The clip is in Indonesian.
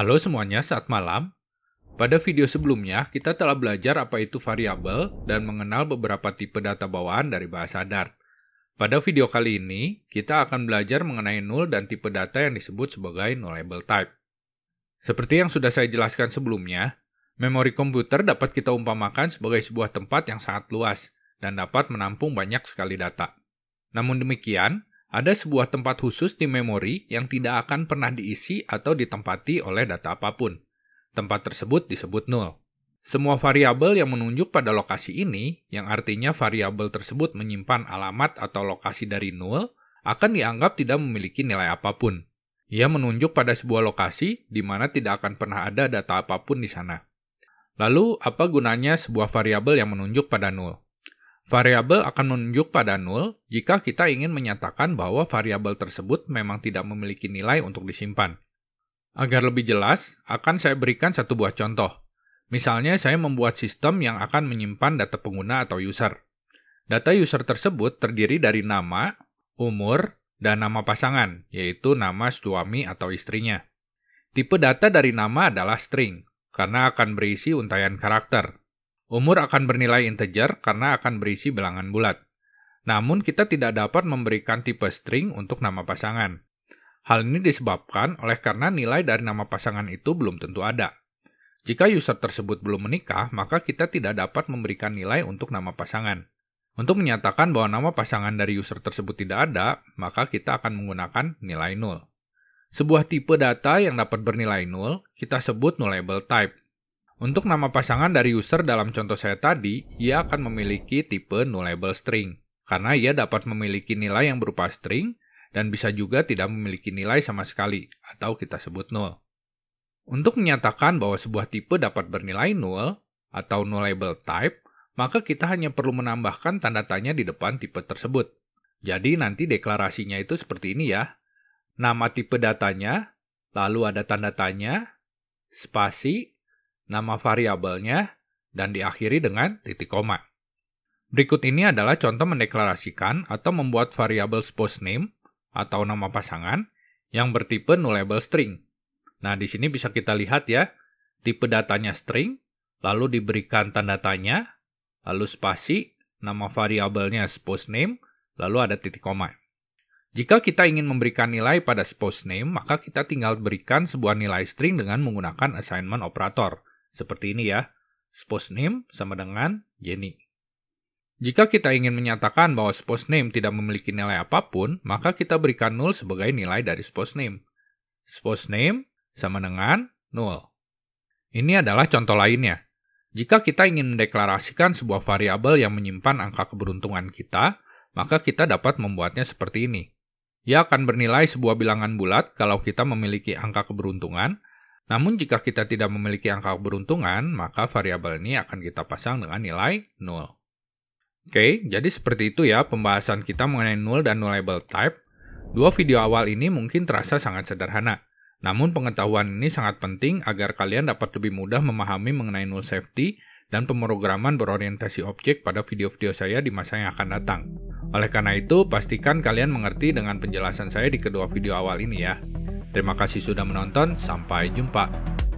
Halo semuanya, saat malam. Pada video sebelumnya, kita telah belajar apa itu variabel dan mengenal beberapa tipe data bawaan dari bahasa Dart. Pada video kali ini, kita akan belajar mengenai null dan tipe data yang disebut sebagai nullable type. Seperti yang sudah saya jelaskan sebelumnya, memori komputer dapat kita umpamakan sebagai sebuah tempat yang sangat luas dan dapat menampung banyak sekali data. Namun demikian, ada sebuah tempat khusus di memori yang tidak akan pernah diisi atau ditempati oleh data apapun. Tempat tersebut disebut nol. Semua variabel yang menunjuk pada lokasi ini, yang artinya variabel tersebut menyimpan alamat atau lokasi dari nol, akan dianggap tidak memiliki nilai apapun. Ia menunjuk pada sebuah lokasi di mana tidak akan pernah ada data apapun di sana. Lalu, apa gunanya sebuah variabel yang menunjuk pada nol? Variabel akan menunjuk pada nol jika kita ingin menyatakan bahwa variabel tersebut memang tidak memiliki nilai untuk disimpan. Agar lebih jelas, akan saya berikan satu buah contoh. Misalnya saya membuat sistem yang akan menyimpan data pengguna atau user. Data user tersebut terdiri dari nama, umur, dan nama pasangan, yaitu nama suami atau istrinya. Tipe data dari nama adalah string, karena akan berisi untayan karakter. Umur akan bernilai integer karena akan berisi bilangan bulat. Namun kita tidak dapat memberikan tipe string untuk nama pasangan. Hal ini disebabkan oleh karena nilai dari nama pasangan itu belum tentu ada. Jika user tersebut belum menikah, maka kita tidak dapat memberikan nilai untuk nama pasangan. Untuk menyatakan bahwa nama pasangan dari user tersebut tidak ada, maka kita akan menggunakan nilai nol. Sebuah tipe data yang dapat bernilai nol kita sebut nullable type. Untuk nama pasangan dari user dalam contoh saya tadi, ia akan memiliki tipe nullable string, karena ia dapat memiliki nilai yang berupa string, dan bisa juga tidak memiliki nilai sama sekali, atau kita sebut null. Untuk menyatakan bahwa sebuah tipe dapat bernilai null, atau nullable type, maka kita hanya perlu menambahkan tanda tanya di depan tipe tersebut. Jadi nanti deklarasinya itu seperti ini ya. Nama tipe datanya, lalu ada tanda tanya, spasi, nama variabelnya, dan diakhiri dengan titik koma. Berikut ini adalah contoh mendeklarasikan atau membuat variabel spouse name atau nama pasangan yang bertipe nullable string. Nah, di sini bisa kita lihat ya, tipe datanya string, lalu diberikan tanda tanya, lalu spasi, nama variabelnya spouse name, lalu ada titik koma. Jika kita ingin memberikan nilai pada spouse name, maka kita tinggal berikan sebuah nilai string dengan menggunakan assignment operator. Seperti ini ya. Spouse name sama dengan Jenny. Jika kita ingin menyatakan bahwa spouse name tidak memiliki nilai apapun, maka kita berikan null sebagai nilai dari spouse name. Spouse name sama dengan null. Ini adalah contoh lainnya. Jika kita ingin mendeklarasikan sebuah variabel yang menyimpan angka keberuntungan kita, maka kita dapat membuatnya seperti ini. Ia akan bernilai sebuah bilangan bulat kalau kita memiliki angka keberuntungan, namun jika kita tidak memiliki angka keberuntungan, maka variabel ini akan kita pasang dengan nilai 0. Oke, jadi seperti itu ya pembahasan kita mengenai null dan nullable type. Dua video awal ini mungkin terasa sangat sederhana, namun pengetahuan ini sangat penting agar kalian dapat lebih mudah memahami mengenai null safety dan pemrograman berorientasi objek pada video-video saya di masa yang akan datang. Oleh karena itu, pastikan kalian mengerti dengan penjelasan saya di kedua video awal ini ya. Terima kasih sudah menonton, sampai jumpa.